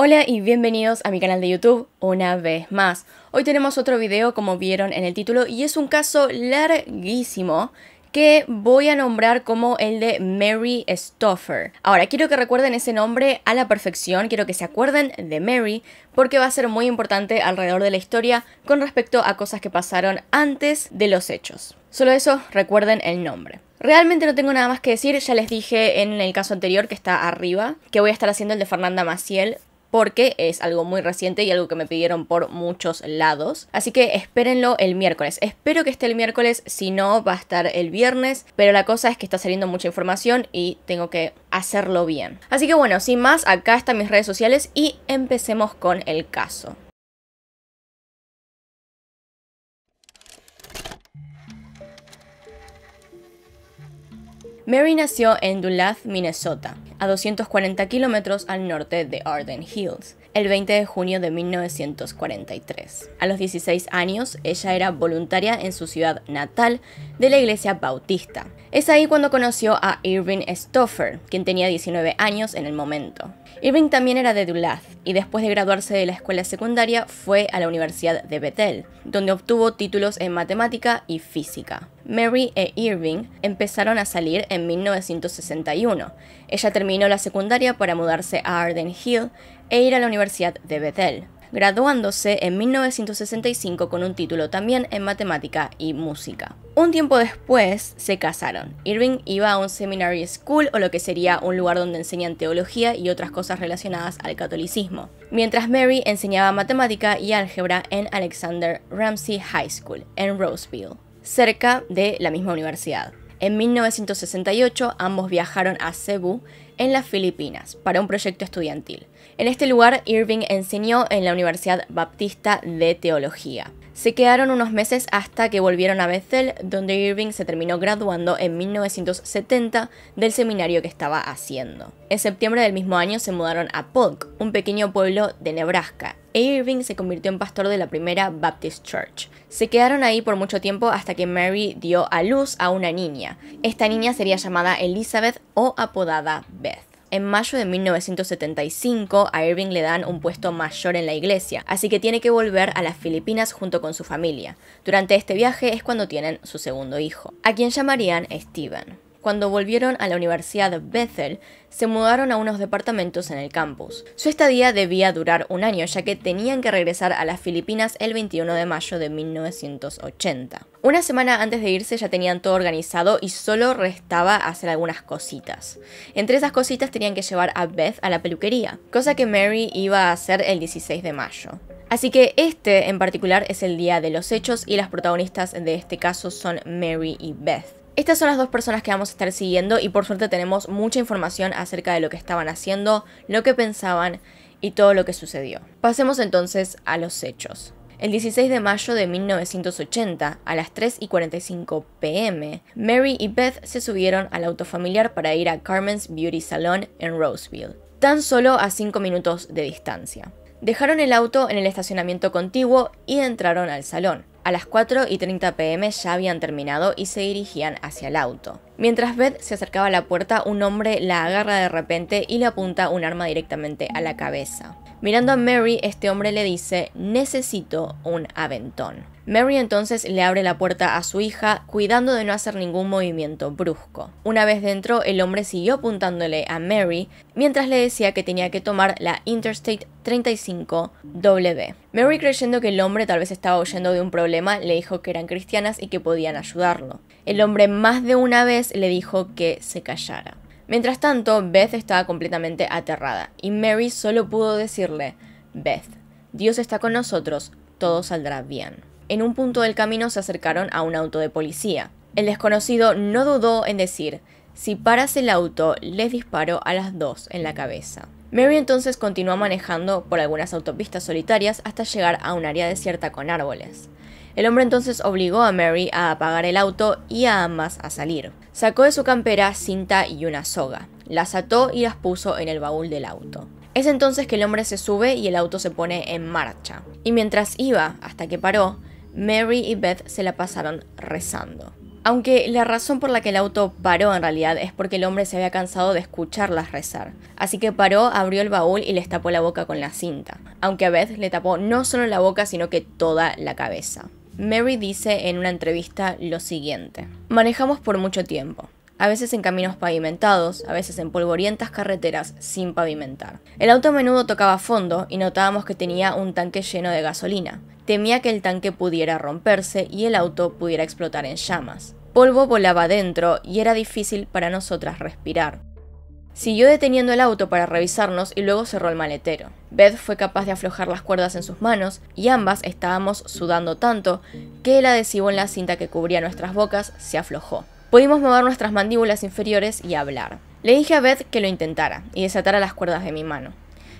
Hola y bienvenidos a mi canal de YouTube una vez más. Hoy tenemos otro video como vieron en el título y es un caso larguísimo que voy a nombrar como el de Mary Stoffer. Ahora, quiero que recuerden ese nombre a la perfección, quiero que se acuerden de Mary porque va a ser muy importante alrededor de la historia con respecto a cosas que pasaron antes de los hechos. Solo eso, recuerden el nombre. Realmente no tengo nada más que decir, ya les dije en el caso anterior que está arriba, que voy a estar haciendo el de Fernanda Maciel porque es algo muy reciente y algo que me pidieron por muchos lados. Así que espérenlo el miércoles. Espero que esté el miércoles, si no va a estar el viernes, pero la cosa es que está saliendo mucha información y tengo que hacerlo bien. Así que bueno, sin más, acá están mis redes sociales y empecemos con el caso. Mary nació en Duluth, Minnesota a 240 kilómetros al norte de Arden Hills, el 20 de junio de 1943. A los 16 años, ella era voluntaria en su ciudad natal de la Iglesia Bautista. Es ahí cuando conoció a Irving Stoffer, quien tenía 19 años en el momento. Irving también era de Duluth y después de graduarse de la escuela secundaria fue a la Universidad de Bethel, donde obtuvo títulos en matemática y física. Mary e Irving empezaron a salir en 1961. Ella terminó la secundaria para mudarse a Arden Hill e ir a la Universidad de Bethel graduándose en 1965 con un título también en matemática y música. Un tiempo después se casaron. Irving iba a un seminary school o lo que sería un lugar donde enseñan teología y otras cosas relacionadas al catolicismo, mientras Mary enseñaba matemática y álgebra en Alexander Ramsey High School, en Roseville, cerca de la misma universidad. En 1968 ambos viajaron a Cebu, en las Filipinas, para un proyecto estudiantil. En este lugar, Irving enseñó en la Universidad Baptista de Teología. Se quedaron unos meses hasta que volvieron a Bethel, donde Irving se terminó graduando en 1970 del seminario que estaba haciendo. En septiembre del mismo año se mudaron a Polk, un pequeño pueblo de Nebraska, e Irving se convirtió en pastor de la primera Baptist Church. Se quedaron ahí por mucho tiempo hasta que Mary dio a luz a una niña. Esta niña sería llamada Elizabeth o apodada Beth. En mayo de 1975 a Irving le dan un puesto mayor en la iglesia, así que tiene que volver a las Filipinas junto con su familia. Durante este viaje es cuando tienen su segundo hijo, a quien llamarían Steven. Cuando volvieron a la Universidad de Bethel, se mudaron a unos departamentos en el campus. Su estadía debía durar un año, ya que tenían que regresar a las Filipinas el 21 de mayo de 1980. Una semana antes de irse ya tenían todo organizado y solo restaba hacer algunas cositas. Entre esas cositas tenían que llevar a Beth a la peluquería, cosa que Mary iba a hacer el 16 de mayo. Así que este en particular es el día de los hechos y las protagonistas de este caso son Mary y Beth. Estas son las dos personas que vamos a estar siguiendo y por suerte tenemos mucha información acerca de lo que estaban haciendo, lo que pensaban y todo lo que sucedió. Pasemos entonces a los hechos. El 16 de mayo de 1980, a las 3 y 45 pm, Mary y Beth se subieron al auto familiar para ir a Carmen's Beauty Salon en Roseville, tan solo a 5 minutos de distancia. Dejaron el auto en el estacionamiento contiguo y entraron al salón. A las 4 y 30 pm ya habían terminado y se dirigían hacia el auto. Mientras Beth se acercaba a la puerta, un hombre la agarra de repente y le apunta un arma directamente a la cabeza. Mirando a Mary, este hombre le dice, necesito un aventón. Mary entonces le abre la puerta a su hija, cuidando de no hacer ningún movimiento brusco. Una vez dentro, el hombre siguió apuntándole a Mary, mientras le decía que tenía que tomar la Interstate 35W. Mary creyendo que el hombre tal vez estaba huyendo de un problema, le dijo que eran cristianas y que podían ayudarlo. El hombre más de una vez le dijo que se callara. Mientras tanto, Beth estaba completamente aterrada y Mary solo pudo decirle, Beth, Dios está con nosotros, todo saldrá bien. En un punto del camino se acercaron a un auto de policía. El desconocido no dudó en decir, si paras el auto, les disparo a las dos en la cabeza. Mary entonces continuó manejando por algunas autopistas solitarias hasta llegar a un área desierta con árboles. El hombre entonces obligó a Mary a apagar el auto y a ambas a salir. Sacó de su campera cinta y una soga, las ató y las puso en el baúl del auto. Es entonces que el hombre se sube y el auto se pone en marcha. Y mientras iba, hasta que paró, Mary y Beth se la pasaron rezando. Aunque la razón por la que el auto paró en realidad es porque el hombre se había cansado de escucharlas rezar. Así que paró, abrió el baúl y les tapó la boca con la cinta. Aunque a Beth le tapó no solo la boca, sino que toda la cabeza. Mary dice en una entrevista lo siguiente. Manejamos por mucho tiempo, a veces en caminos pavimentados, a veces en polvorientas carreteras sin pavimentar. El auto a menudo tocaba fondo y notábamos que tenía un tanque lleno de gasolina. Temía que el tanque pudiera romperse y el auto pudiera explotar en llamas. Polvo volaba dentro y era difícil para nosotras respirar. Siguió deteniendo el auto para revisarnos y luego cerró el maletero. Beth fue capaz de aflojar las cuerdas en sus manos y ambas estábamos sudando tanto que el adhesivo en la cinta que cubría nuestras bocas se aflojó. Pudimos mover nuestras mandíbulas inferiores y hablar. Le dije a Beth que lo intentara y desatara las cuerdas de mi mano.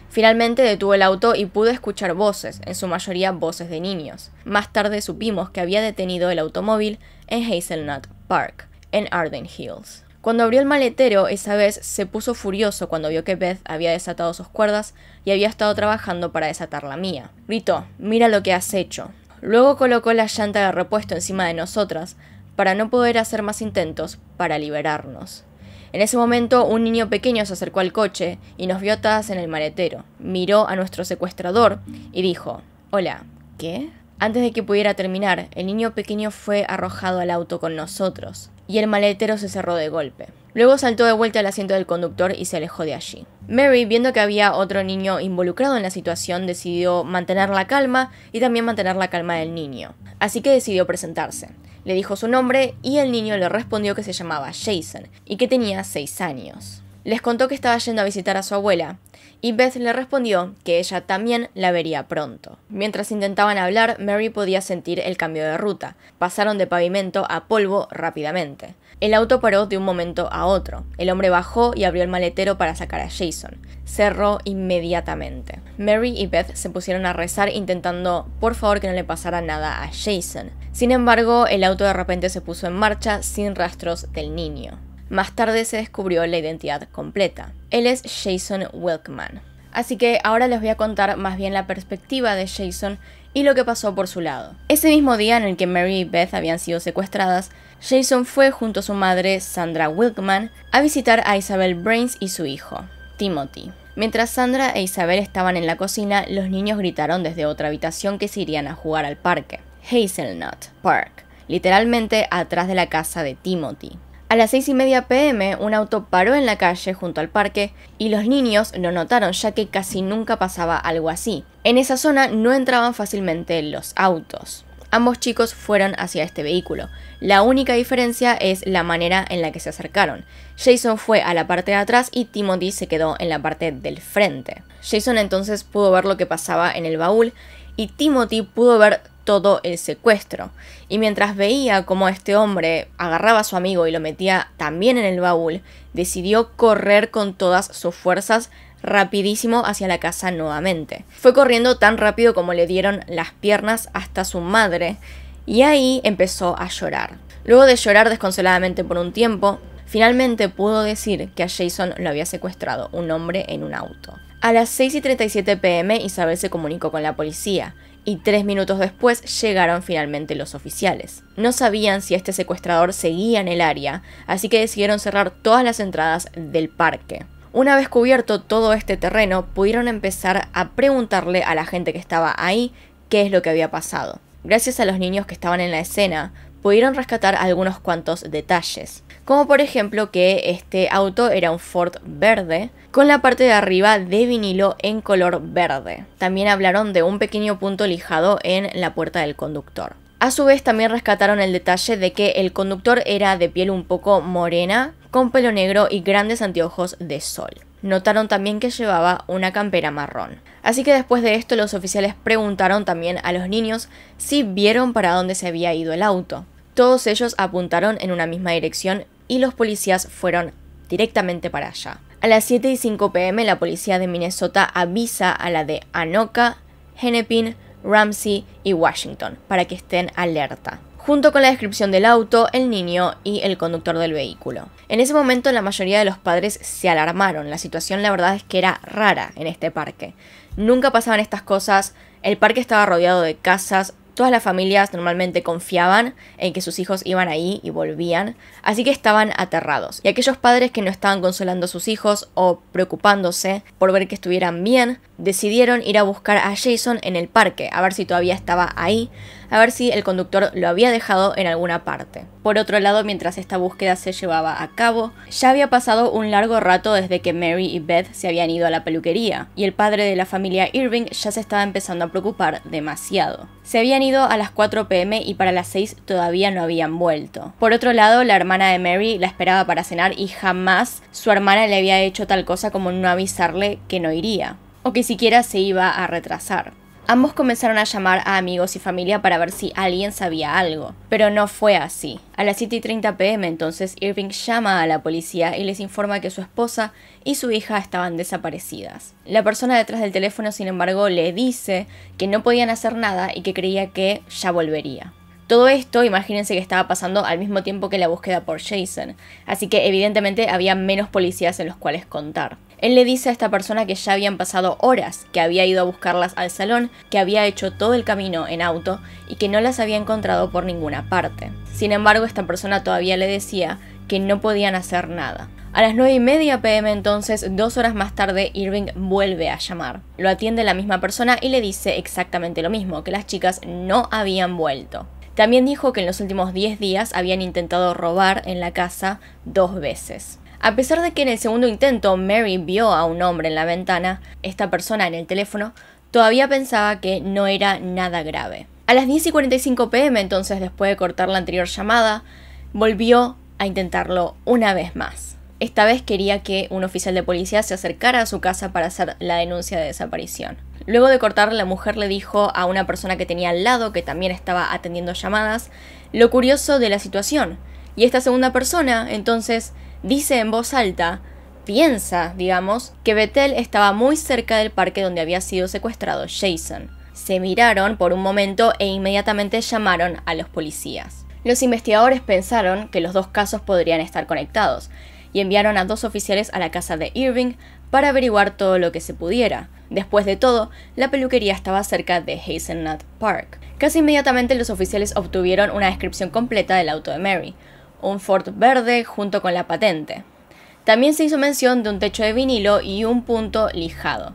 Finalmente detuvo el auto y pude escuchar voces, en su mayoría voces de niños. Más tarde supimos que había detenido el automóvil en Hazelnut Park, en Arden Hills. Cuando abrió el maletero, esa vez se puso furioso cuando vio que Beth había desatado sus cuerdas y había estado trabajando para desatar la mía. Gritó, mira lo que has hecho. Luego colocó la llanta de repuesto encima de nosotras para no poder hacer más intentos para liberarnos. En ese momento, un niño pequeño se acercó al coche y nos vio atadas en el maletero. Miró a nuestro secuestrador y dijo, Hola, ¿qué? Antes de que pudiera terminar, el niño pequeño fue arrojado al auto con nosotros y el maletero se cerró de golpe. Luego saltó de vuelta al asiento del conductor y se alejó de allí. Mary, viendo que había otro niño involucrado en la situación, decidió mantener la calma y también mantener la calma del niño. Así que decidió presentarse. Le dijo su nombre y el niño le respondió que se llamaba Jason y que tenía 6 años les contó que estaba yendo a visitar a su abuela, y Beth le respondió que ella también la vería pronto. Mientras intentaban hablar, Mary podía sentir el cambio de ruta. Pasaron de pavimento a polvo rápidamente. El auto paró de un momento a otro. El hombre bajó y abrió el maletero para sacar a Jason. Cerró inmediatamente. Mary y Beth se pusieron a rezar intentando por favor que no le pasara nada a Jason. Sin embargo, el auto de repente se puso en marcha sin rastros del niño. Más tarde se descubrió la identidad completa. Él es Jason Wilkman. Así que ahora les voy a contar más bien la perspectiva de Jason y lo que pasó por su lado. Ese mismo día en el que Mary y Beth habían sido secuestradas, Jason fue junto a su madre, Sandra Wilkman, a visitar a Isabel Brains y su hijo, Timothy. Mientras Sandra e Isabel estaban en la cocina, los niños gritaron desde otra habitación que se irían a jugar al parque, Hazelnut Park, literalmente atrás de la casa de Timothy. A las 6 y media pm, un auto paró en la calle junto al parque y los niños lo notaron ya que casi nunca pasaba algo así. En esa zona no entraban fácilmente los autos. Ambos chicos fueron hacia este vehículo. La única diferencia es la manera en la que se acercaron. Jason fue a la parte de atrás y Timothy se quedó en la parte del frente. Jason entonces pudo ver lo que pasaba en el baúl y Timothy pudo ver todo el secuestro. Y mientras veía cómo este hombre agarraba a su amigo y lo metía también en el baúl, decidió correr con todas sus fuerzas rapidísimo hacia la casa nuevamente. Fue corriendo tan rápido como le dieron las piernas hasta su madre y ahí empezó a llorar. Luego de llorar desconsoladamente por un tiempo, finalmente pudo decir que a Jason lo había secuestrado un hombre en un auto. A las 6 y 37 pm Isabel se comunicó con la policía y tres minutos después llegaron finalmente los oficiales. No sabían si este secuestrador seguía en el área, así que decidieron cerrar todas las entradas del parque. Una vez cubierto todo este terreno, pudieron empezar a preguntarle a la gente que estaba ahí qué es lo que había pasado. Gracias a los niños que estaban en la escena, pudieron rescatar algunos cuantos detalles como por ejemplo que este auto era un Ford verde, con la parte de arriba de vinilo en color verde. También hablaron de un pequeño punto lijado en la puerta del conductor. A su vez también rescataron el detalle de que el conductor era de piel un poco morena, con pelo negro y grandes anteojos de sol. Notaron también que llevaba una campera marrón. Así que después de esto los oficiales preguntaron también a los niños si vieron para dónde se había ido el auto. Todos ellos apuntaron en una misma dirección y los policías fueron directamente para allá. A las 7 y 5 pm la policía de Minnesota avisa a la de Anoka, Hennepin, Ramsey y Washington para que estén alerta junto con la descripción del auto, el niño y el conductor del vehículo. En ese momento la mayoría de los padres se alarmaron, la situación la verdad es que era rara en este parque. Nunca pasaban estas cosas, el parque estaba rodeado de casas, Todas las familias normalmente confiaban en que sus hijos iban ahí y volvían, así que estaban aterrados. Y aquellos padres que no estaban consolando a sus hijos o preocupándose por ver que estuvieran bien, decidieron ir a buscar a Jason en el parque, a ver si todavía estaba ahí, a ver si el conductor lo había dejado en alguna parte. Por otro lado, mientras esta búsqueda se llevaba a cabo, ya había pasado un largo rato desde que Mary y Beth se habían ido a la peluquería, y el padre de la familia Irving ya se estaba empezando a preocupar demasiado. Se habían ido a las 4 pm y para las 6 todavía no habían vuelto. Por otro lado, la hermana de Mary la esperaba para cenar y jamás su hermana le había hecho tal cosa como no avisarle que no iría, o que siquiera se iba a retrasar. Ambos comenzaron a llamar a amigos y familia para ver si alguien sabía algo, pero no fue así. A las 7 y 30 pm entonces Irving llama a la policía y les informa que su esposa y su hija estaban desaparecidas. La persona detrás del teléfono sin embargo le dice que no podían hacer nada y que creía que ya volvería. Todo esto, imagínense que estaba pasando al mismo tiempo que la búsqueda por Jason, así que evidentemente había menos policías en los cuales contar. Él le dice a esta persona que ya habían pasado horas, que había ido a buscarlas al salón, que había hecho todo el camino en auto y que no las había encontrado por ninguna parte. Sin embargo, esta persona todavía le decía que no podían hacer nada. A las 9 y media pm entonces, dos horas más tarde, Irving vuelve a llamar. Lo atiende la misma persona y le dice exactamente lo mismo, que las chicas no habían vuelto. También dijo que en los últimos 10 días habían intentado robar en la casa dos veces. A pesar de que en el segundo intento Mary vio a un hombre en la ventana, esta persona en el teléfono, todavía pensaba que no era nada grave. A las 10 y 45 pm, entonces, después de cortar la anterior llamada, volvió a intentarlo una vez más. Esta vez quería que un oficial de policía se acercara a su casa para hacer la denuncia de desaparición. Luego de cortar, la mujer le dijo a una persona que tenía al lado, que también estaba atendiendo llamadas, lo curioso de la situación. Y esta segunda persona, entonces, dice en voz alta, piensa, digamos, que Bethel estaba muy cerca del parque donde había sido secuestrado Jason. Se miraron por un momento e inmediatamente llamaron a los policías. Los investigadores pensaron que los dos casos podrían estar conectados y enviaron a dos oficiales a la casa de Irving para averiguar todo lo que se pudiera. Después de todo, la peluquería estaba cerca de Hazelnut Park. Casi inmediatamente los oficiales obtuvieron una descripción completa del auto de Mary, un Ford verde junto con la patente. También se hizo mención de un techo de vinilo y un punto lijado.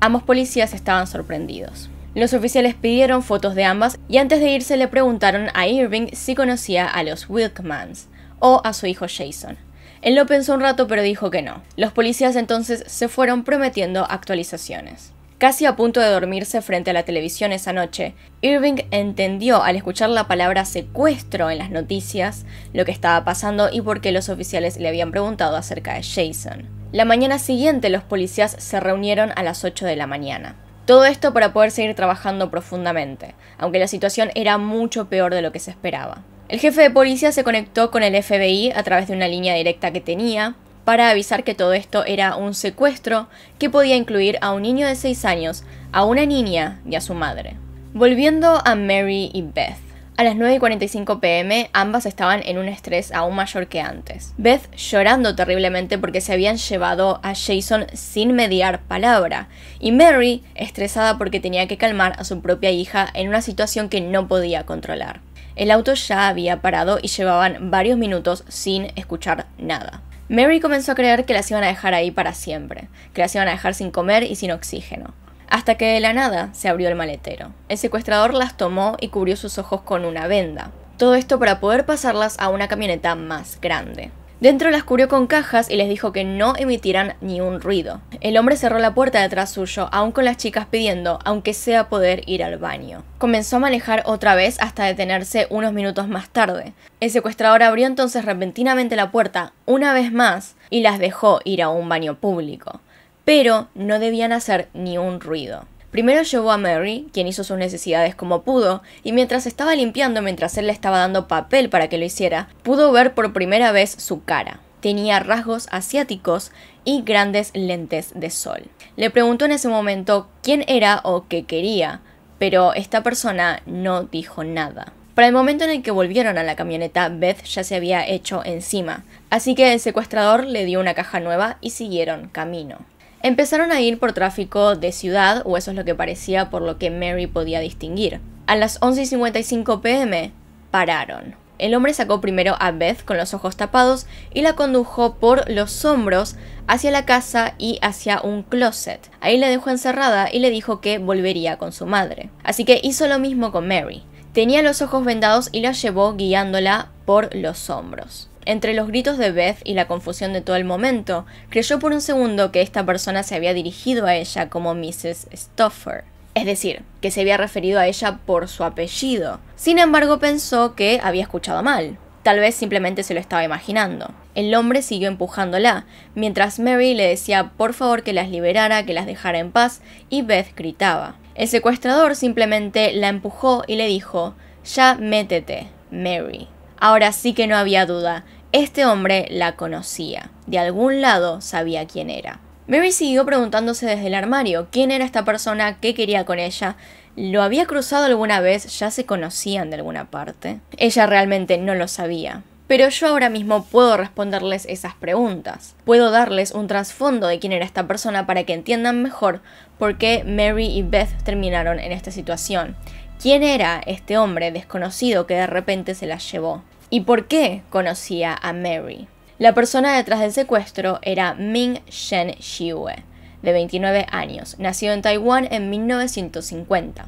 Ambos policías estaban sorprendidos. Los oficiales pidieron fotos de ambas y antes de irse le preguntaron a Irving si conocía a los Wilkmans o a su hijo Jason. Él lo pensó un rato pero dijo que no. Los policías entonces se fueron prometiendo actualizaciones. Casi a punto de dormirse frente a la televisión esa noche, Irving entendió al escuchar la palabra secuestro en las noticias lo que estaba pasando y por qué los oficiales le habían preguntado acerca de Jason. La mañana siguiente los policías se reunieron a las 8 de la mañana. Todo esto para poder seguir trabajando profundamente, aunque la situación era mucho peor de lo que se esperaba. El jefe de policía se conectó con el FBI a través de una línea directa que tenía para avisar que todo esto era un secuestro que podía incluir a un niño de 6 años, a una niña y a su madre. Volviendo a Mary y Beth. A las 9.45 pm ambas estaban en un estrés aún mayor que antes. Beth llorando terriblemente porque se habían llevado a Jason sin mediar palabra y Mary estresada porque tenía que calmar a su propia hija en una situación que no podía controlar. El auto ya había parado y llevaban varios minutos sin escuchar nada. Mary comenzó a creer que las iban a dejar ahí para siempre, que las iban a dejar sin comer y sin oxígeno. Hasta que de la nada se abrió el maletero. El secuestrador las tomó y cubrió sus ojos con una venda. Todo esto para poder pasarlas a una camioneta más grande. Dentro las cubrió con cajas y les dijo que no emitieran ni un ruido. El hombre cerró la puerta detrás suyo, aún con las chicas pidiendo, aunque sea poder ir al baño. Comenzó a manejar otra vez hasta detenerse unos minutos más tarde. El secuestrador abrió entonces repentinamente la puerta, una vez más, y las dejó ir a un baño público. Pero no debían hacer ni un ruido. Primero llevó a Mary, quien hizo sus necesidades como pudo, y mientras estaba limpiando, mientras él le estaba dando papel para que lo hiciera, pudo ver por primera vez su cara. Tenía rasgos asiáticos y grandes lentes de sol. Le preguntó en ese momento quién era o qué quería, pero esta persona no dijo nada. Para el momento en el que volvieron a la camioneta, Beth ya se había hecho encima, así que el secuestrador le dio una caja nueva y siguieron camino. Empezaron a ir por tráfico de ciudad, o eso es lo que parecía por lo que Mary podía distinguir. A las 11.55 pm, pararon. El hombre sacó primero a Beth con los ojos tapados y la condujo por los hombros hacia la casa y hacia un closet. Ahí la dejó encerrada y le dijo que volvería con su madre. Así que hizo lo mismo con Mary. Tenía los ojos vendados y la llevó guiándola por los hombros. Entre los gritos de Beth y la confusión de todo el momento, creyó por un segundo que esta persona se había dirigido a ella como Mrs. Stoffer. Es decir, que se había referido a ella por su apellido. Sin embargo, pensó que había escuchado mal. Tal vez simplemente se lo estaba imaginando. El hombre siguió empujándola, mientras Mary le decía por favor que las liberara, que las dejara en paz, y Beth gritaba. El secuestrador simplemente la empujó y le dijo, ya métete, Mary. Ahora sí que no había duda, este hombre la conocía, de algún lado sabía quién era. Mary siguió preguntándose desde el armario quién era esta persona, qué quería con ella, lo había cruzado alguna vez, ya se conocían de alguna parte. Ella realmente no lo sabía. Pero yo ahora mismo puedo responderles esas preguntas. Puedo darles un trasfondo de quién era esta persona para que entiendan mejor por qué Mary y Beth terminaron en esta situación. ¿Quién era este hombre desconocido que de repente se las llevó? ¿Y por qué conocía a Mary? La persona detrás del secuestro era Ming Shen Xiue, de 29 años, nacido en Taiwán en 1950.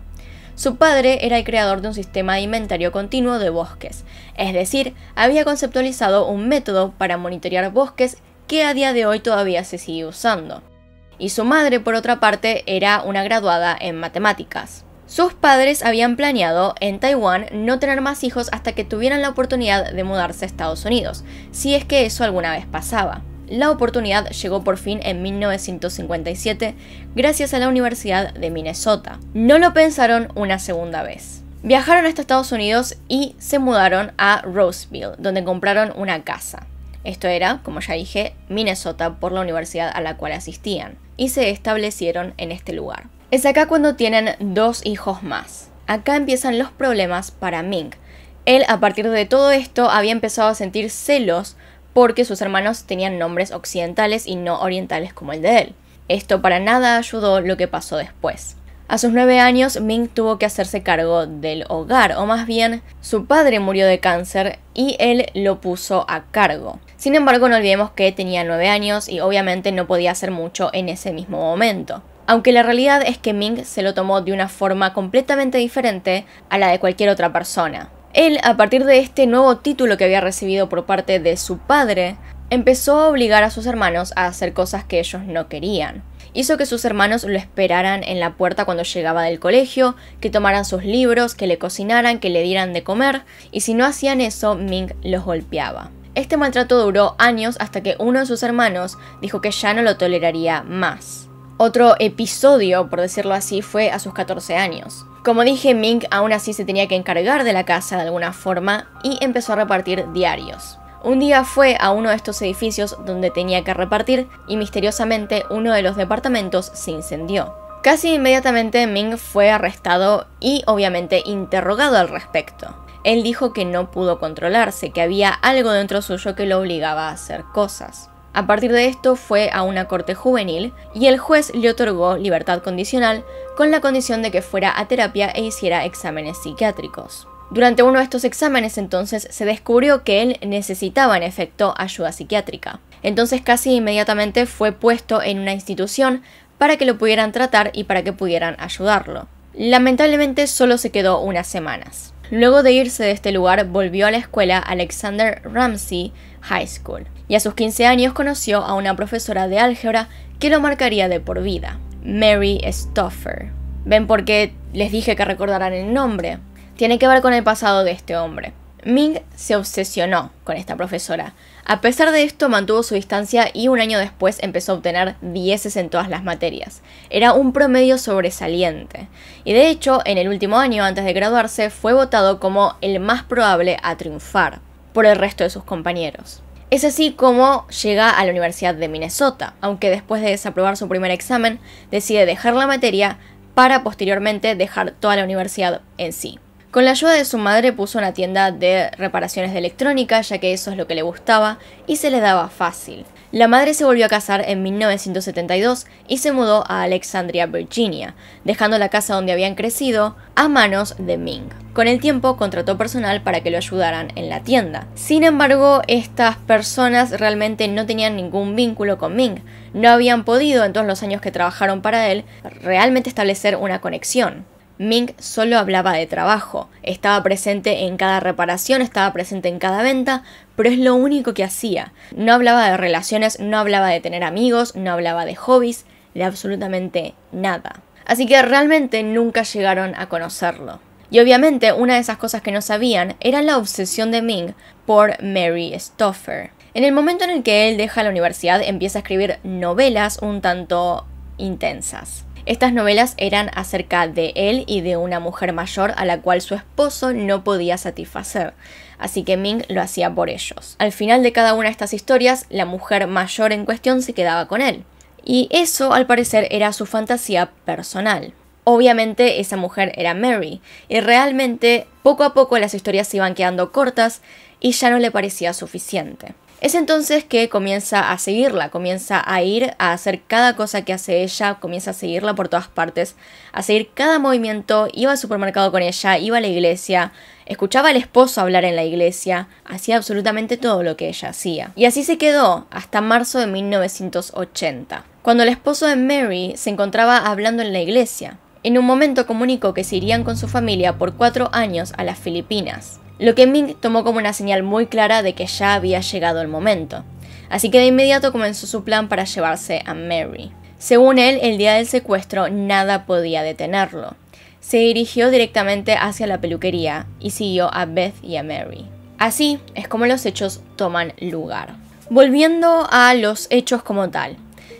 Su padre era el creador de un sistema de inventario continuo de bosques, es decir, había conceptualizado un método para monitorear bosques que a día de hoy todavía se sigue usando. Y su madre, por otra parte, era una graduada en matemáticas. Sus padres habían planeado en Taiwán no tener más hijos hasta que tuvieran la oportunidad de mudarse a Estados Unidos, si es que eso alguna vez pasaba. La oportunidad llegó por fin en 1957 gracias a la Universidad de Minnesota. No lo pensaron una segunda vez. Viajaron hasta Estados Unidos y se mudaron a Roseville, donde compraron una casa. Esto era, como ya dije, Minnesota por la universidad a la cual asistían, y se establecieron en este lugar. Es acá cuando tienen dos hijos más. Acá empiezan los problemas para Ming. Él, a partir de todo esto, había empezado a sentir celos porque sus hermanos tenían nombres occidentales y no orientales como el de él. Esto para nada ayudó lo que pasó después. A sus nueve años, Ming tuvo que hacerse cargo del hogar, o más bien, su padre murió de cáncer y él lo puso a cargo. Sin embargo, no olvidemos que tenía nueve años y obviamente no podía hacer mucho en ese mismo momento aunque la realidad es que Ming se lo tomó de una forma completamente diferente a la de cualquier otra persona. Él, a partir de este nuevo título que había recibido por parte de su padre, empezó a obligar a sus hermanos a hacer cosas que ellos no querían. Hizo que sus hermanos lo esperaran en la puerta cuando llegaba del colegio, que tomaran sus libros, que le cocinaran, que le dieran de comer, y si no hacían eso, Ming los golpeaba. Este maltrato duró años hasta que uno de sus hermanos dijo que ya no lo toleraría más. Otro episodio, por decirlo así, fue a sus 14 años. Como dije, Ming aún así se tenía que encargar de la casa de alguna forma y empezó a repartir diarios. Un día fue a uno de estos edificios donde tenía que repartir y misteriosamente uno de los departamentos se incendió. Casi inmediatamente Ming fue arrestado y obviamente interrogado al respecto. Él dijo que no pudo controlarse, que había algo dentro suyo que lo obligaba a hacer cosas. A partir de esto fue a una corte juvenil y el juez le otorgó libertad condicional con la condición de que fuera a terapia e hiciera exámenes psiquiátricos. Durante uno de estos exámenes entonces se descubrió que él necesitaba en efecto ayuda psiquiátrica. Entonces casi inmediatamente fue puesto en una institución para que lo pudieran tratar y para que pudieran ayudarlo. Lamentablemente solo se quedó unas semanas. Luego de irse de este lugar, volvió a la escuela Alexander Ramsey High School y a sus 15 años conoció a una profesora de álgebra que lo marcaría de por vida, Mary Stoffer. ¿Ven por qué les dije que recordarán el nombre? Tiene que ver con el pasado de este hombre. Ming se obsesionó con esta profesora a pesar de esto, mantuvo su distancia y un año después empezó a obtener dieces en todas las materias. Era un promedio sobresaliente. Y de hecho, en el último año, antes de graduarse, fue votado como el más probable a triunfar por el resto de sus compañeros. Es así como llega a la Universidad de Minnesota, aunque después de desaprobar su primer examen, decide dejar la materia para posteriormente dejar toda la universidad en sí. Con la ayuda de su madre puso una tienda de reparaciones de electrónica, ya que eso es lo que le gustaba y se le daba fácil. La madre se volvió a casar en 1972 y se mudó a Alexandria, Virginia, dejando la casa donde habían crecido a manos de Ming. Con el tiempo contrató personal para que lo ayudaran en la tienda. Sin embargo, estas personas realmente no tenían ningún vínculo con Ming. No habían podido en todos los años que trabajaron para él realmente establecer una conexión. Ming solo hablaba de trabajo, estaba presente en cada reparación, estaba presente en cada venta, pero es lo único que hacía. No hablaba de relaciones, no hablaba de tener amigos, no hablaba de hobbies, de absolutamente nada. Así que realmente nunca llegaron a conocerlo. Y obviamente una de esas cosas que no sabían era la obsesión de Ming por Mary Stoffer. En el momento en el que él deja la universidad empieza a escribir novelas un tanto intensas. Estas novelas eran acerca de él y de una mujer mayor a la cual su esposo no podía satisfacer, así que Ming lo hacía por ellos. Al final de cada una de estas historias, la mujer mayor en cuestión se quedaba con él. Y eso, al parecer, era su fantasía personal. Obviamente esa mujer era Mary, y realmente poco a poco las historias se iban quedando cortas y ya no le parecía suficiente. Es entonces que comienza a seguirla, comienza a ir a hacer cada cosa que hace ella, comienza a seguirla por todas partes, a seguir cada movimiento, iba al supermercado con ella, iba a la iglesia, escuchaba al esposo hablar en la iglesia, hacía absolutamente todo lo que ella hacía. Y así se quedó hasta marzo de 1980, cuando el esposo de Mary se encontraba hablando en la iglesia. En un momento comunicó que se irían con su familia por cuatro años a las Filipinas lo que Ming tomó como una señal muy clara de que ya había llegado el momento. Así que de inmediato comenzó su plan para llevarse a Mary. Según él, el día del secuestro nada podía detenerlo. Se dirigió directamente hacia la peluquería y siguió a Beth y a Mary. Así es como los hechos toman lugar. Volviendo a los hechos como tal,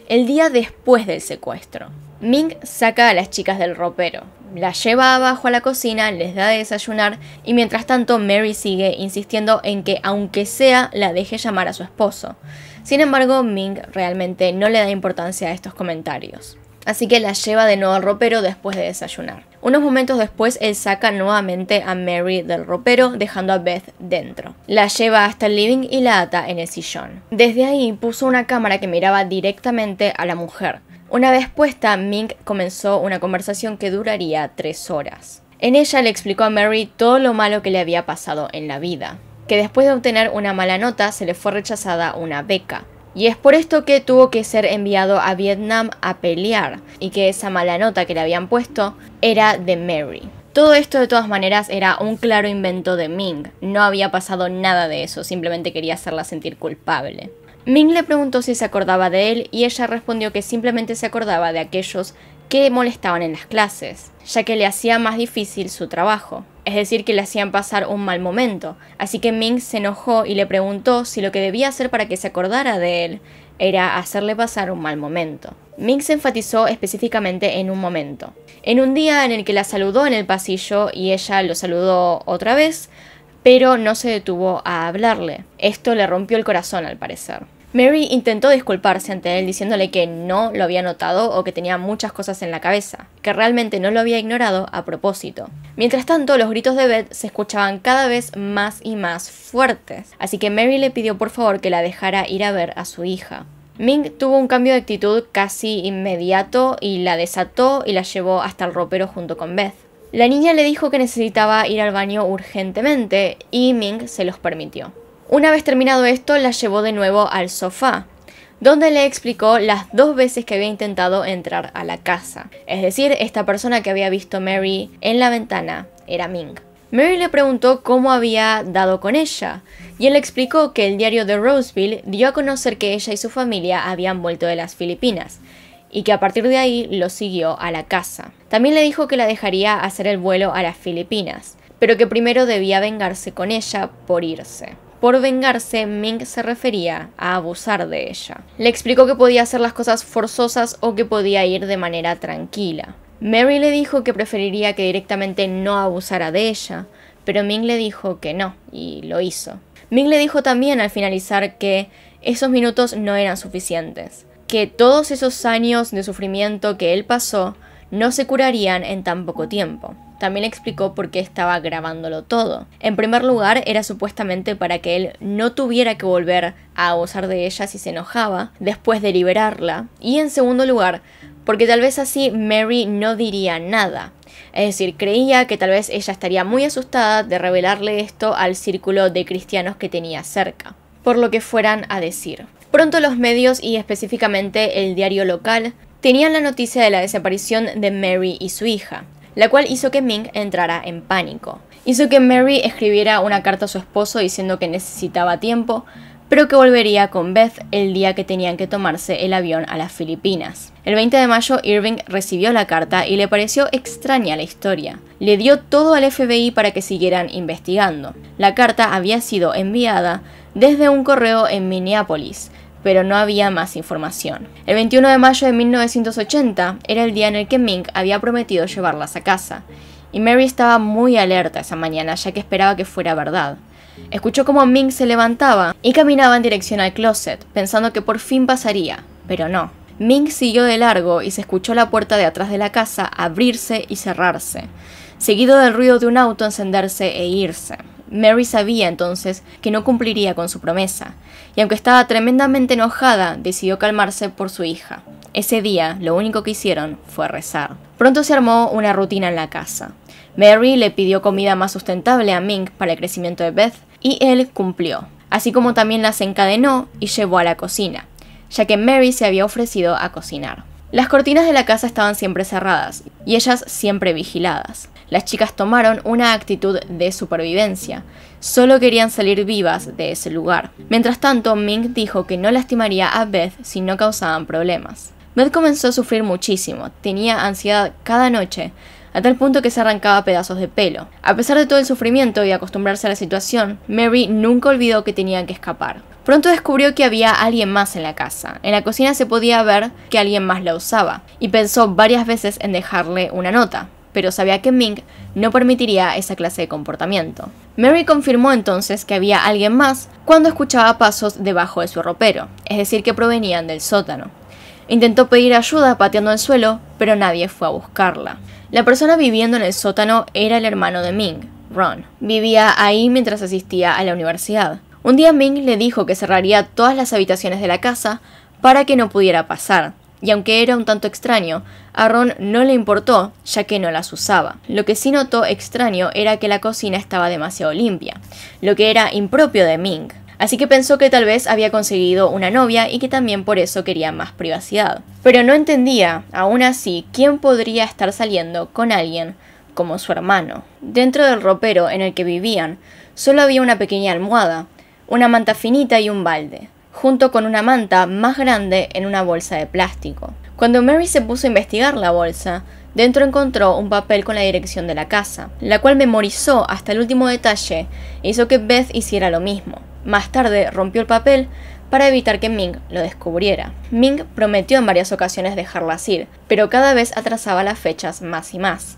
el día después del secuestro. Ming saca a las chicas del ropero, las lleva abajo a la cocina, les da de desayunar y mientras tanto Mary sigue insistiendo en que aunque sea la deje llamar a su esposo. Sin embargo, Ming realmente no le da importancia a estos comentarios. Así que la lleva de nuevo al ropero después de desayunar. Unos momentos después, él saca nuevamente a Mary del ropero, dejando a Beth dentro. La lleva hasta el living y la ata en el sillón. Desde ahí puso una cámara que miraba directamente a la mujer, una vez puesta, Ming comenzó una conversación que duraría tres horas. En ella le explicó a Mary todo lo malo que le había pasado en la vida, que después de obtener una mala nota se le fue rechazada una beca, y es por esto que tuvo que ser enviado a Vietnam a pelear, y que esa mala nota que le habían puesto era de Mary. Todo esto de todas maneras era un claro invento de Ming, no había pasado nada de eso, simplemente quería hacerla sentir culpable. Ming le preguntó si se acordaba de él y ella respondió que simplemente se acordaba de aquellos que molestaban en las clases, ya que le hacía más difícil su trabajo, es decir, que le hacían pasar un mal momento. Así que Ming se enojó y le preguntó si lo que debía hacer para que se acordara de él era hacerle pasar un mal momento. Ming se enfatizó específicamente en un momento. En un día en el que la saludó en el pasillo y ella lo saludó otra vez, pero no se detuvo a hablarle. Esto le rompió el corazón al parecer. Mary intentó disculparse ante él diciéndole que no lo había notado o que tenía muchas cosas en la cabeza, que realmente no lo había ignorado a propósito. Mientras tanto, los gritos de Beth se escuchaban cada vez más y más fuertes, así que Mary le pidió por favor que la dejara ir a ver a su hija. Ming tuvo un cambio de actitud casi inmediato y la desató y la llevó hasta el ropero junto con Beth. La niña le dijo que necesitaba ir al baño urgentemente y Ming se los permitió. Una vez terminado esto, la llevó de nuevo al sofá, donde le explicó las dos veces que había intentado entrar a la casa. Es decir, esta persona que había visto Mary en la ventana era Ming. Mary le preguntó cómo había dado con ella, y él explicó que el diario de Roseville dio a conocer que ella y su familia habían vuelto de las Filipinas, y que a partir de ahí lo siguió a la casa. También le dijo que la dejaría hacer el vuelo a las Filipinas, pero que primero debía vengarse con ella por irse. Por vengarse, Ming se refería a abusar de ella. Le explicó que podía hacer las cosas forzosas o que podía ir de manera tranquila. Mary le dijo que preferiría que directamente no abusara de ella, pero Ming le dijo que no, y lo hizo. Ming le dijo también al finalizar que esos minutos no eran suficientes, que todos esos años de sufrimiento que él pasó no se curarían en tan poco tiempo. También explicó por qué estaba grabándolo todo. En primer lugar, era supuestamente para que él no tuviera que volver a abusar de ella si se enojaba, después de liberarla. Y en segundo lugar, porque tal vez así Mary no diría nada. Es decir, creía que tal vez ella estaría muy asustada de revelarle esto al círculo de cristianos que tenía cerca, por lo que fueran a decir. Pronto los medios y específicamente el diario local tenían la noticia de la desaparición de Mary y su hija, la cual hizo que Ming entrara en pánico. Hizo que Mary escribiera una carta a su esposo diciendo que necesitaba tiempo, pero que volvería con Beth el día que tenían que tomarse el avión a las Filipinas. El 20 de mayo Irving recibió la carta y le pareció extraña la historia. Le dio todo al FBI para que siguieran investigando. La carta había sido enviada desde un correo en Minneapolis, pero no había más información. El 21 de mayo de 1980 era el día en el que Mink había prometido llevarlas a casa, y Mary estaba muy alerta esa mañana ya que esperaba que fuera verdad. Escuchó cómo Mink se levantaba y caminaba en dirección al closet, pensando que por fin pasaría, pero no. Mink siguió de largo y se escuchó la puerta de atrás de la casa abrirse y cerrarse, seguido del ruido de un auto encenderse e irse. Mary sabía entonces que no cumpliría con su promesa, y aunque estaba tremendamente enojada, decidió calmarse por su hija. Ese día lo único que hicieron fue rezar. Pronto se armó una rutina en la casa. Mary le pidió comida más sustentable a Mink para el crecimiento de Beth, y él cumplió, así como también las encadenó y llevó a la cocina, ya que Mary se había ofrecido a cocinar. Las cortinas de la casa estaban siempre cerradas y ellas siempre vigiladas las chicas tomaron una actitud de supervivencia. Solo querían salir vivas de ese lugar. Mientras tanto, Mink dijo que no lastimaría a Beth si no causaban problemas. Beth comenzó a sufrir muchísimo, tenía ansiedad cada noche, a tal punto que se arrancaba pedazos de pelo. A pesar de todo el sufrimiento y acostumbrarse a la situación, Mary nunca olvidó que tenían que escapar. Pronto descubrió que había alguien más en la casa. En la cocina se podía ver que alguien más la usaba, y pensó varias veces en dejarle una nota pero sabía que Ming no permitiría esa clase de comportamiento. Mary confirmó entonces que había alguien más cuando escuchaba pasos debajo de su ropero, es decir, que provenían del sótano. Intentó pedir ayuda pateando el suelo, pero nadie fue a buscarla. La persona viviendo en el sótano era el hermano de Ming, Ron. Vivía ahí mientras asistía a la universidad. Un día Ming le dijo que cerraría todas las habitaciones de la casa para que no pudiera pasar, y aunque era un tanto extraño, a Ron no le importó, ya que no las usaba. Lo que sí notó extraño era que la cocina estaba demasiado limpia, lo que era impropio de Ming. Así que pensó que tal vez había conseguido una novia y que también por eso quería más privacidad. Pero no entendía, aún así, quién podría estar saliendo con alguien como su hermano. Dentro del ropero en el que vivían, solo había una pequeña almohada, una manta finita y un balde junto con una manta más grande en una bolsa de plástico. Cuando Mary se puso a investigar la bolsa, dentro encontró un papel con la dirección de la casa, la cual memorizó hasta el último detalle e hizo que Beth hiciera lo mismo. Más tarde rompió el papel para evitar que Ming lo descubriera. Ming prometió en varias ocasiones dejarlas ir, pero cada vez atrasaba las fechas más y más.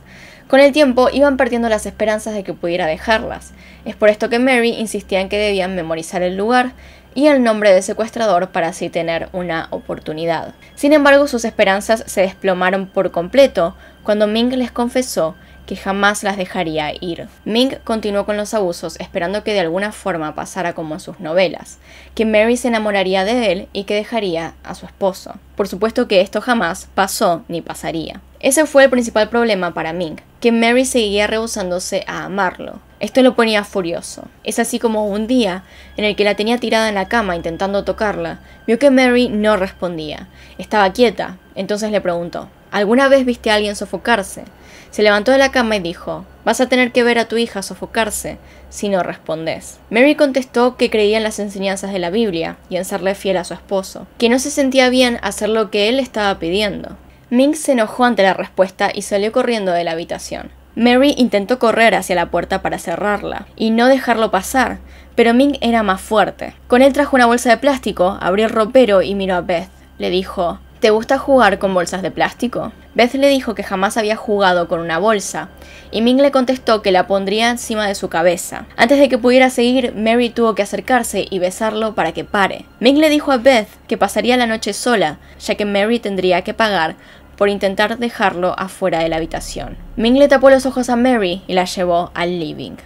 Con el tiempo iban perdiendo las esperanzas de que pudiera dejarlas. Es por esto que Mary insistía en que debían memorizar el lugar y el nombre de secuestrador para así tener una oportunidad. Sin embargo, sus esperanzas se desplomaron por completo cuando Ming les confesó que jamás las dejaría ir. Ming continuó con los abusos esperando que de alguna forma pasara como en sus novelas, que Mary se enamoraría de él y que dejaría a su esposo. Por supuesto que esto jamás pasó ni pasaría. Ese fue el principal problema para Ming, que Mary seguía rehusándose a amarlo. Esto lo ponía furioso. Es así como un día, en el que la tenía tirada en la cama intentando tocarla, vio que Mary no respondía. Estaba quieta, entonces le preguntó, ¿alguna vez viste a alguien sofocarse? Se levantó de la cama y dijo, vas a tener que ver a tu hija sofocarse si no respondes. Mary contestó que creía en las enseñanzas de la Biblia y en serle fiel a su esposo, que no se sentía bien hacer lo que él estaba pidiendo. Ming se enojó ante la respuesta y salió corriendo de la habitación. Mary intentó correr hacia la puerta para cerrarla y no dejarlo pasar, pero Ming era más fuerte. Con él trajo una bolsa de plástico, abrió el ropero y miró a Beth. Le dijo, ¿Te gusta jugar con bolsas de plástico? Beth le dijo que jamás había jugado con una bolsa, y Ming le contestó que la pondría encima de su cabeza. Antes de que pudiera seguir, Mary tuvo que acercarse y besarlo para que pare. Ming le dijo a Beth que pasaría la noche sola, ya que Mary tendría que pagar por intentar dejarlo afuera de la habitación. Ming le tapó los ojos a Mary y la llevó al living.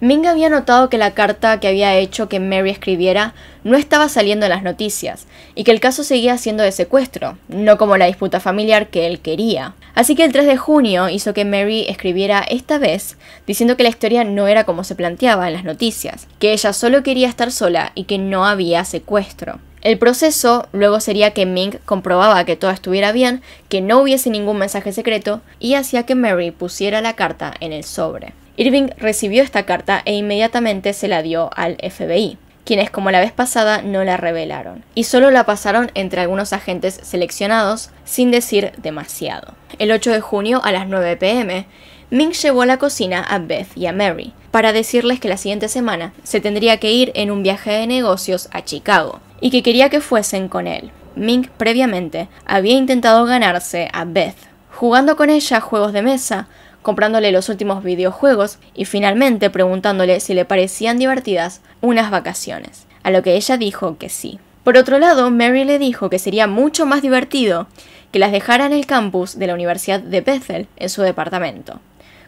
Ming había notado que la carta que había hecho que Mary escribiera no estaba saliendo en las noticias y que el caso seguía siendo de secuestro, no como la disputa familiar que él quería. Así que el 3 de junio hizo que Mary escribiera esta vez diciendo que la historia no era como se planteaba en las noticias, que ella solo quería estar sola y que no había secuestro. El proceso luego sería que Ming comprobaba que todo estuviera bien, que no hubiese ningún mensaje secreto y hacía que Mary pusiera la carta en el sobre. Irving recibió esta carta e inmediatamente se la dio al FBI, quienes como la vez pasada no la revelaron, y solo la pasaron entre algunos agentes seleccionados sin decir demasiado. El 8 de junio a las 9 pm, Ming llevó a la cocina a Beth y a Mary, para decirles que la siguiente semana se tendría que ir en un viaje de negocios a Chicago y que quería que fuesen con él. Mink previamente había intentado ganarse a Beth, jugando con ella juegos de mesa, comprándole los últimos videojuegos y finalmente preguntándole si le parecían divertidas unas vacaciones, a lo que ella dijo que sí. Por otro lado, Mary le dijo que sería mucho más divertido que las dejara en el campus de la Universidad de Bethel en su departamento,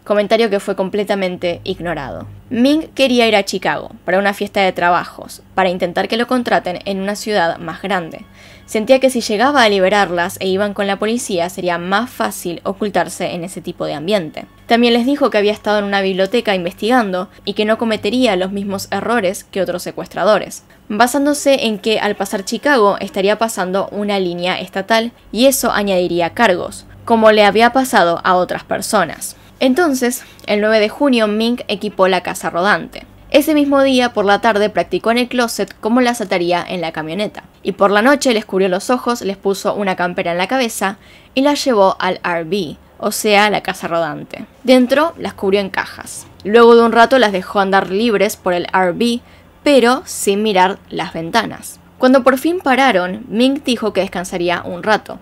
comentario que fue completamente ignorado. Ming quería ir a Chicago para una fiesta de trabajos, para intentar que lo contraten en una ciudad más grande. Sentía que si llegaba a liberarlas e iban con la policía sería más fácil ocultarse en ese tipo de ambiente. También les dijo que había estado en una biblioteca investigando y que no cometería los mismos errores que otros secuestradores, basándose en que al pasar Chicago estaría pasando una línea estatal y eso añadiría cargos, como le había pasado a otras personas. Entonces, el 9 de junio, Mink equipó la casa rodante. Ese mismo día, por la tarde, practicó en el closet cómo la ataría en la camioneta. Y por la noche les cubrió los ojos, les puso una campera en la cabeza y las llevó al RV, o sea, la casa rodante. Dentro las cubrió en cajas. Luego de un rato las dejó andar libres por el RV, pero sin mirar las ventanas. Cuando por fin pararon, Mink dijo que descansaría un rato.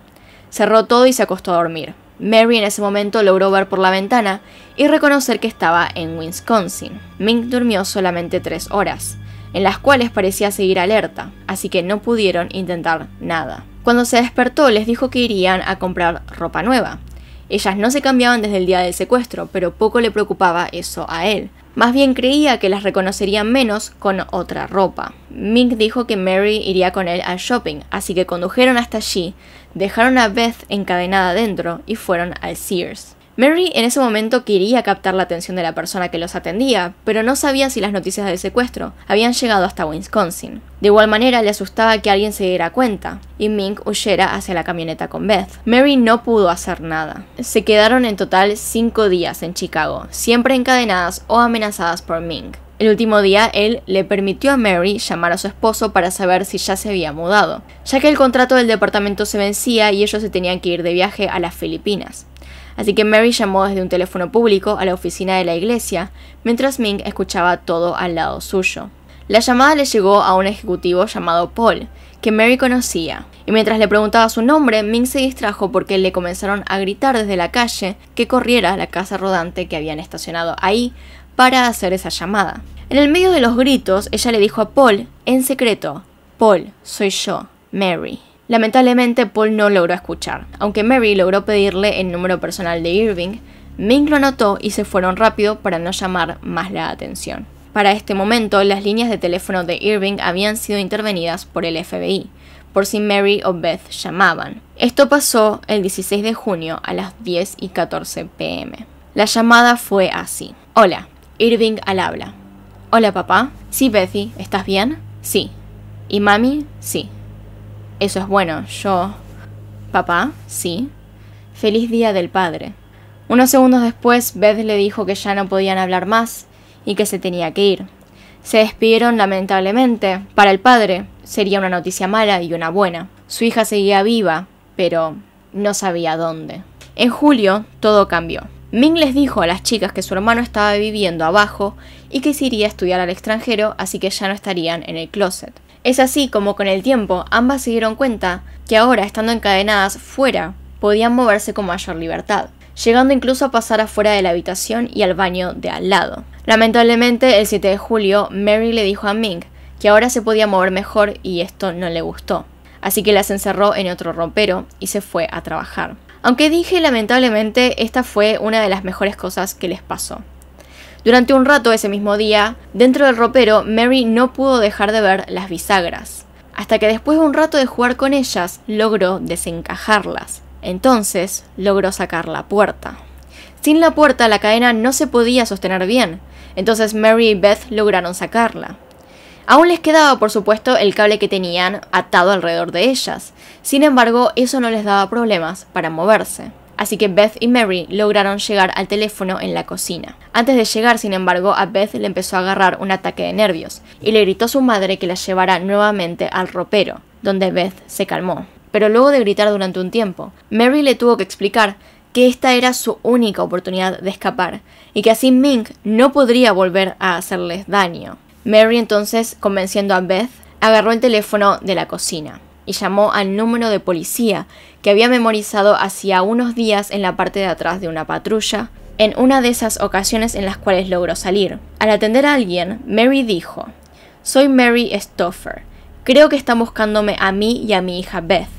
Cerró todo y se acostó a dormir. Mary en ese momento logró ver por la ventana y reconocer que estaba en Wisconsin. Mink durmió solamente tres horas, en las cuales parecía seguir alerta, así que no pudieron intentar nada. Cuando se despertó les dijo que irían a comprar ropa nueva. Ellas no se cambiaban desde el día del secuestro, pero poco le preocupaba eso a él. Más bien creía que las reconocerían menos con otra ropa. Mink dijo que Mary iría con él al shopping, así que condujeron hasta allí dejaron a Beth encadenada dentro y fueron al Sears. Mary en ese momento quería captar la atención de la persona que los atendía, pero no sabía si las noticias del secuestro habían llegado hasta Wisconsin. De igual manera le asustaba que alguien se diera cuenta y Mink huyera hacia la camioneta con Beth. Mary no pudo hacer nada. Se quedaron en total cinco días en Chicago, siempre encadenadas o amenazadas por Mink. El último día, él le permitió a Mary llamar a su esposo para saber si ya se había mudado, ya que el contrato del departamento se vencía y ellos se tenían que ir de viaje a las Filipinas. Así que Mary llamó desde un teléfono público a la oficina de la iglesia, mientras Ming escuchaba todo al lado suyo. La llamada le llegó a un ejecutivo llamado Paul, que Mary conocía, y mientras le preguntaba su nombre, Ming se distrajo porque le comenzaron a gritar desde la calle que corriera a la casa rodante que habían estacionado ahí para hacer esa llamada. En el medio de los gritos, ella le dijo a Paul, en secreto, Paul, soy yo, Mary. Lamentablemente, Paul no logró escuchar. Aunque Mary logró pedirle el número personal de Irving, Mink lo anotó y se fueron rápido para no llamar más la atención. Para este momento, las líneas de teléfono de Irving habían sido intervenidas por el FBI, por si Mary o Beth llamaban. Esto pasó el 16 de junio a las 10 y 14 pm. La llamada fue así. Hola, Irving al habla. Hola papá. Sí, Betty, ¿estás bien? Sí. ¿Y mami? Sí. Eso es bueno, yo... Papá, sí. Feliz día del padre. Unos segundos después, Beth le dijo que ya no podían hablar más y que se tenía que ir. Se despidieron lamentablemente. Para el padre sería una noticia mala y una buena. Su hija seguía viva, pero no sabía dónde. En julio todo cambió. Ming les dijo a las chicas que su hermano estaba viviendo abajo y que se iría a estudiar al extranjero, así que ya no estarían en el closet. Es así como con el tiempo ambas se dieron cuenta que ahora estando encadenadas fuera podían moverse con mayor libertad, llegando incluso a pasar afuera de la habitación y al baño de al lado. Lamentablemente el 7 de julio Mary le dijo a Ming que ahora se podía mover mejor y esto no le gustó, así que las encerró en otro rompero y se fue a trabajar. Aunque dije lamentablemente, esta fue una de las mejores cosas que les pasó. Durante un rato ese mismo día, dentro del ropero, Mary no pudo dejar de ver las bisagras, hasta que después de un rato de jugar con ellas, logró desencajarlas. Entonces, logró sacar la puerta. Sin la puerta, la cadena no se podía sostener bien, entonces Mary y Beth lograron sacarla. Aún les quedaba, por supuesto, el cable que tenían atado alrededor de ellas. Sin embargo, eso no les daba problemas para moverse. Así que Beth y Mary lograron llegar al teléfono en la cocina. Antes de llegar, sin embargo, a Beth le empezó a agarrar un ataque de nervios y le gritó a su madre que la llevara nuevamente al ropero, donde Beth se calmó. Pero luego de gritar durante un tiempo, Mary le tuvo que explicar que esta era su única oportunidad de escapar y que así Mink no podría volver a hacerles daño. Mary entonces, convenciendo a Beth, agarró el teléfono de la cocina y llamó al número de policía que había memorizado hacía unos días en la parte de atrás de una patrulla, en una de esas ocasiones en las cuales logró salir. Al atender a alguien, Mary dijo, Soy Mary Stoffer. Creo que están buscándome a mí y a mi hija Beth.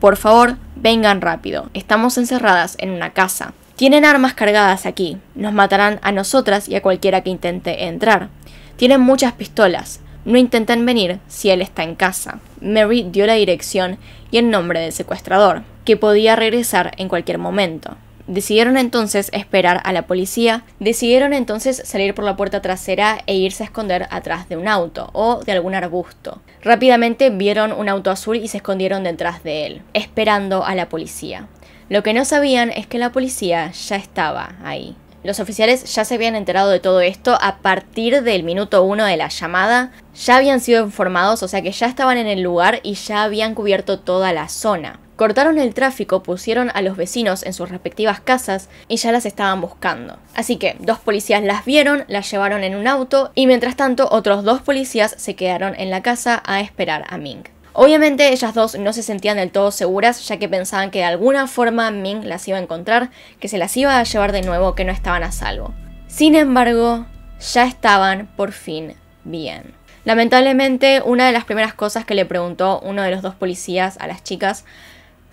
Por favor, vengan rápido. Estamos encerradas en una casa. Tienen armas cargadas aquí. Nos matarán a nosotras y a cualquiera que intente entrar. Tienen muchas pistolas. No intenten venir si él está en casa. Mary dio la dirección y el nombre del secuestrador, que podía regresar en cualquier momento. Decidieron entonces esperar a la policía, decidieron entonces salir por la puerta trasera e irse a esconder atrás de un auto o de algún arbusto. Rápidamente vieron un auto azul y se escondieron detrás de él, esperando a la policía. Lo que no sabían es que la policía ya estaba ahí. Los oficiales ya se habían enterado de todo esto a partir del minuto uno de la llamada. Ya habían sido informados, o sea que ya estaban en el lugar y ya habían cubierto toda la zona. Cortaron el tráfico, pusieron a los vecinos en sus respectivas casas y ya las estaban buscando. Así que dos policías las vieron, las llevaron en un auto y mientras tanto otros dos policías se quedaron en la casa a esperar a Ming. Obviamente ellas dos no se sentían del todo seguras ya que pensaban que de alguna forma Ming las iba a encontrar, que se las iba a llevar de nuevo, que no estaban a salvo. Sin embargo, ya estaban por fin bien. Lamentablemente, una de las primeras cosas que le preguntó uno de los dos policías a las chicas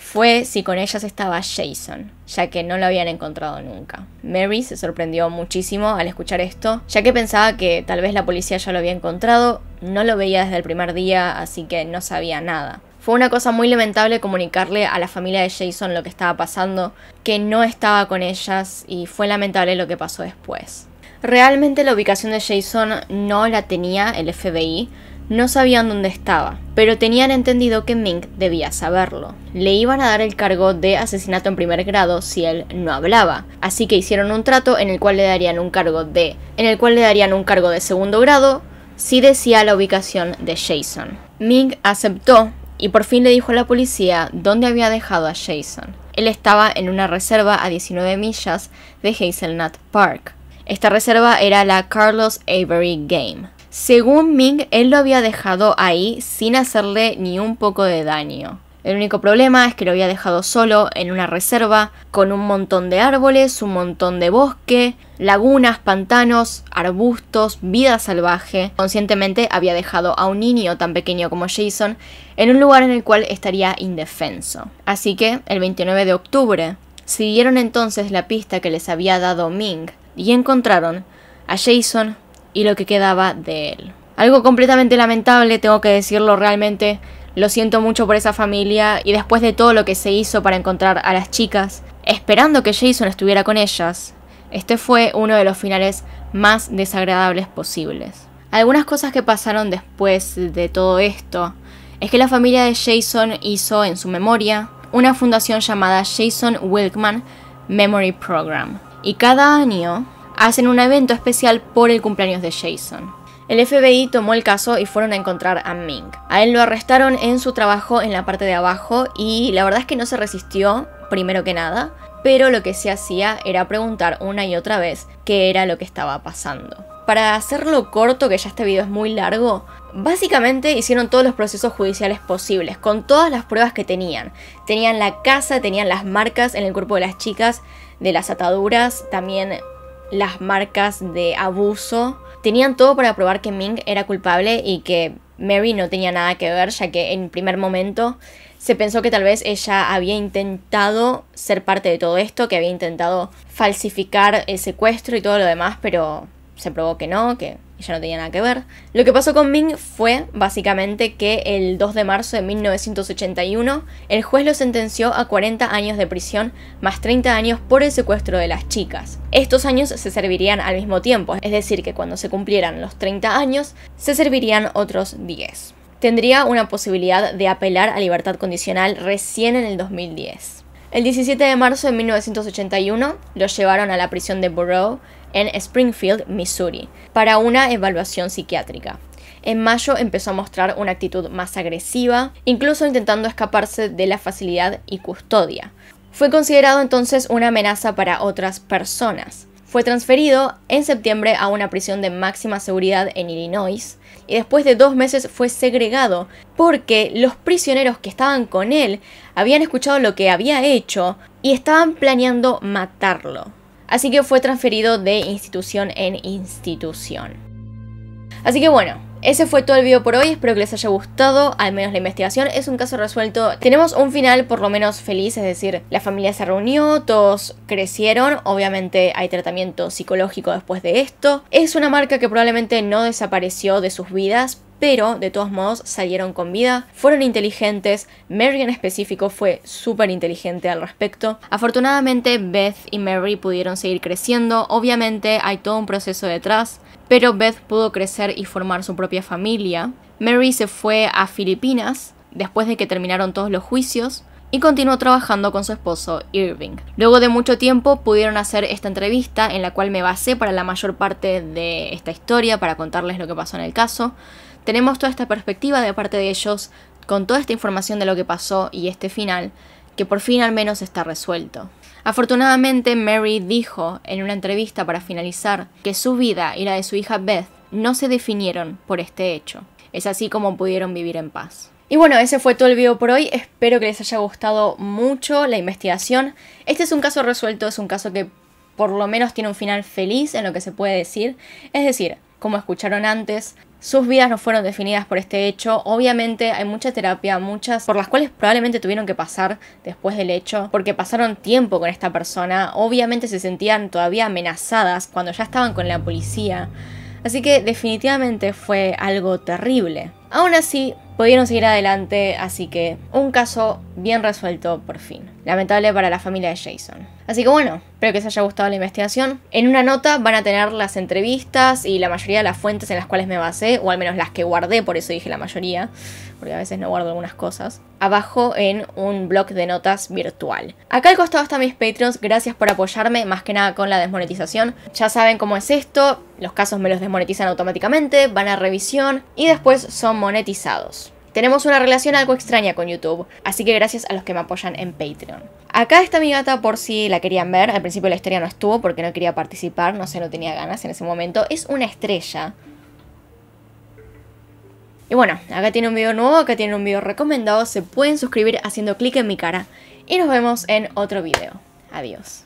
fue si con ellas estaba Jason, ya que no lo habían encontrado nunca. Mary se sorprendió muchísimo al escuchar esto, ya que pensaba que tal vez la policía ya lo había encontrado, no lo veía desde el primer día, así que no sabía nada. Fue una cosa muy lamentable comunicarle a la familia de Jason lo que estaba pasando, que no estaba con ellas y fue lamentable lo que pasó después. Realmente la ubicación de Jason no la tenía el FBI, no sabían dónde estaba, pero tenían entendido que Mink debía saberlo. Le iban a dar el cargo de asesinato en primer grado si él no hablaba, así que hicieron un trato en el cual le darían un cargo de en el cual le darían un cargo de segundo grado si decía la ubicación de Jason. Mink aceptó y por fin le dijo a la policía dónde había dejado a Jason. Él estaba en una reserva a 19 millas de Hazelnut Park. Esta reserva era la Carlos Avery Game. Según Ming, él lo había dejado ahí sin hacerle ni un poco de daño. El único problema es que lo había dejado solo en una reserva, con un montón de árboles, un montón de bosque, lagunas, pantanos, arbustos, vida salvaje. Conscientemente había dejado a un niño tan pequeño como Jason en un lugar en el cual estaría indefenso. Así que, el 29 de octubre, siguieron entonces la pista que les había dado Ming y encontraron a Jason y lo que quedaba de él. Algo completamente lamentable, tengo que decirlo realmente. Lo siento mucho por esa familia y después de todo lo que se hizo para encontrar a las chicas, esperando que Jason estuviera con ellas, este fue uno de los finales más desagradables posibles. Algunas cosas que pasaron después de todo esto es que la familia de Jason hizo en su memoria una fundación llamada Jason Wilkman Memory Program. Y cada año hacen un evento especial por el cumpleaños de Jason. El FBI tomó el caso y fueron a encontrar a Ming. A él lo arrestaron en su trabajo en la parte de abajo y la verdad es que no se resistió, primero que nada, pero lo que se hacía era preguntar una y otra vez qué era lo que estaba pasando. Para hacerlo corto, que ya este video es muy largo, básicamente hicieron todos los procesos judiciales posibles, con todas las pruebas que tenían. Tenían la casa, tenían las marcas en el cuerpo de las chicas, de las ataduras, también las marcas de abuso. Tenían todo para probar que Ming era culpable y que Mary no tenía nada que ver, ya que en primer momento se pensó que tal vez ella había intentado ser parte de todo esto, que había intentado falsificar el secuestro y todo lo demás, pero se probó que no, que ya no tenía nada que ver. Lo que pasó con Ming fue básicamente que el 2 de marzo de 1981 el juez lo sentenció a 40 años de prisión más 30 años por el secuestro de las chicas. Estos años se servirían al mismo tiempo, es decir, que cuando se cumplieran los 30 años se servirían otros 10. Tendría una posibilidad de apelar a libertad condicional recién en el 2010. El 17 de marzo de 1981 lo llevaron a la prisión de Borough en Springfield, Missouri, para una evaluación psiquiátrica. En mayo empezó a mostrar una actitud más agresiva, incluso intentando escaparse de la facilidad y custodia. Fue considerado entonces una amenaza para otras personas. Fue transferido en septiembre a una prisión de máxima seguridad en Illinois y después de dos meses fue segregado porque los prisioneros que estaban con él habían escuchado lo que había hecho y estaban planeando matarlo así que fue transferido de institución en institución. Así que bueno, ese fue todo el video por hoy, espero que les haya gustado, al menos la investigación es un caso resuelto. Tenemos un final por lo menos feliz, es decir, la familia se reunió, todos crecieron, obviamente hay tratamiento psicológico después de esto. Es una marca que probablemente no desapareció de sus vidas, pero de todos modos salieron con vida, fueron inteligentes, Mary en específico fue súper inteligente al respecto. Afortunadamente Beth y Mary pudieron seguir creciendo, obviamente hay todo un proceso detrás, pero Beth pudo crecer y formar su propia familia. Mary se fue a Filipinas después de que terminaron todos los juicios, y continuó trabajando con su esposo Irving. Luego de mucho tiempo pudieron hacer esta entrevista en la cual me basé para la mayor parte de esta historia para contarles lo que pasó en el caso tenemos toda esta perspectiva de parte de ellos, con toda esta información de lo que pasó y este final, que por fin al menos está resuelto. Afortunadamente, Mary dijo en una entrevista para finalizar que su vida y la de su hija Beth no se definieron por este hecho. Es así como pudieron vivir en paz. Y bueno, ese fue todo el video por hoy. Espero que les haya gustado mucho la investigación. Este es un caso resuelto, es un caso que por lo menos tiene un final feliz en lo que se puede decir. Es decir, como escucharon antes, sus vidas no fueron definidas por este hecho. Obviamente hay mucha terapia, muchas por las cuales probablemente tuvieron que pasar después del hecho, porque pasaron tiempo con esta persona. Obviamente se sentían todavía amenazadas cuando ya estaban con la policía. Así que definitivamente fue algo terrible. Aún así, pudieron seguir adelante, así que un caso bien resuelto por fin. Lamentable para la familia de Jason. Así que bueno, espero que os haya gustado la investigación. En una nota van a tener las entrevistas y la mayoría de las fuentes en las cuales me basé, o al menos las que guardé, por eso dije la mayoría, porque a veces no guardo algunas cosas, abajo en un blog de notas virtual. Acá al costado están mis Patreons, gracias por apoyarme, más que nada con la desmonetización. Ya saben cómo es esto, los casos me los desmonetizan automáticamente, van a revisión y después son monetizados. Tenemos una relación algo extraña con YouTube, así que gracias a los que me apoyan en Patreon. Acá está mi gata por si la querían ver, al principio la historia no estuvo porque no quería participar, no sé, no tenía ganas en ese momento. Es una estrella. Y bueno, acá tiene un video nuevo, acá tiene un video recomendado, se pueden suscribir haciendo clic en mi cara. Y nos vemos en otro video. Adiós.